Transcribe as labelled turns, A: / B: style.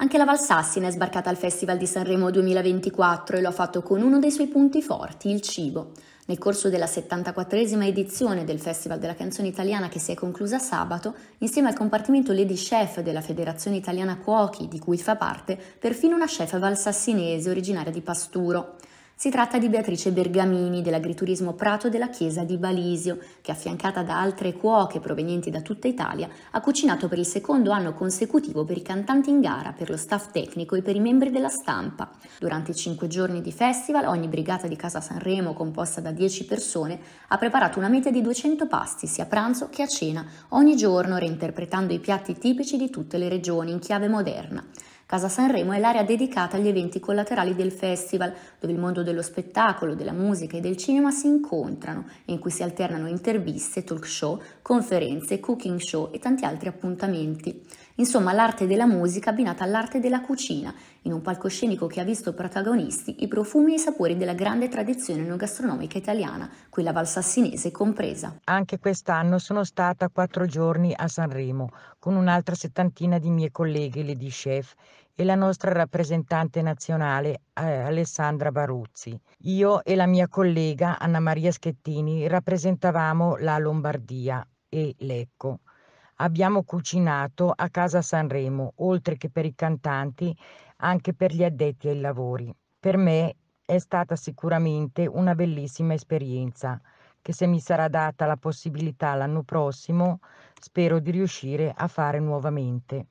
A: Anche la Valsassina è sbarcata al Festival di Sanremo 2024 e lo ha fatto con uno dei suoi punti forti, il cibo. Nel corso della 74esima edizione del Festival della canzone italiana che si è conclusa sabato, insieme al compartimento Lady Chef della Federazione Italiana Cuochi, di cui fa parte, perfino una chef valsassinese originaria di Pasturo. Si tratta di Beatrice Bergamini dell'agriturismo Prato della chiesa di Balisio, che affiancata da altre cuoche provenienti da tutta Italia, ha cucinato per il secondo anno consecutivo per i cantanti in gara, per lo staff tecnico e per i membri della stampa. Durante i cinque giorni di festival, ogni brigata di Casa Sanremo, composta da 10 persone, ha preparato una media di 200 pasti, sia a pranzo che a cena, ogni giorno reinterpretando i piatti tipici di tutte le regioni in chiave moderna. Casa Sanremo è l'area dedicata agli eventi collaterali del festival, dove il mondo dello spettacolo, della musica e del cinema si incontrano e in cui si alternano interviste, talk show, conferenze, cooking show e tanti altri appuntamenti. Insomma, l'arte della musica abbinata all'arte della cucina, in un palcoscenico che ha visto protagonisti i profumi e i sapori della grande tradizione enogastronomica italiana, quella valsassinese compresa.
B: Anche quest'anno sono stata quattro giorni a Sanremo, con un'altra settantina di mie colleghe, Lady chef, e la nostra rappresentante nazionale eh, Alessandra Baruzzi. Io e la mia collega Anna Maria Schettini rappresentavamo la Lombardia e Lecco abbiamo cucinato a Casa Sanremo, oltre che per i cantanti, anche per gli addetti ai lavori. Per me è stata sicuramente una bellissima esperienza che se mi sarà data la possibilità l'anno prossimo spero di riuscire a fare nuovamente.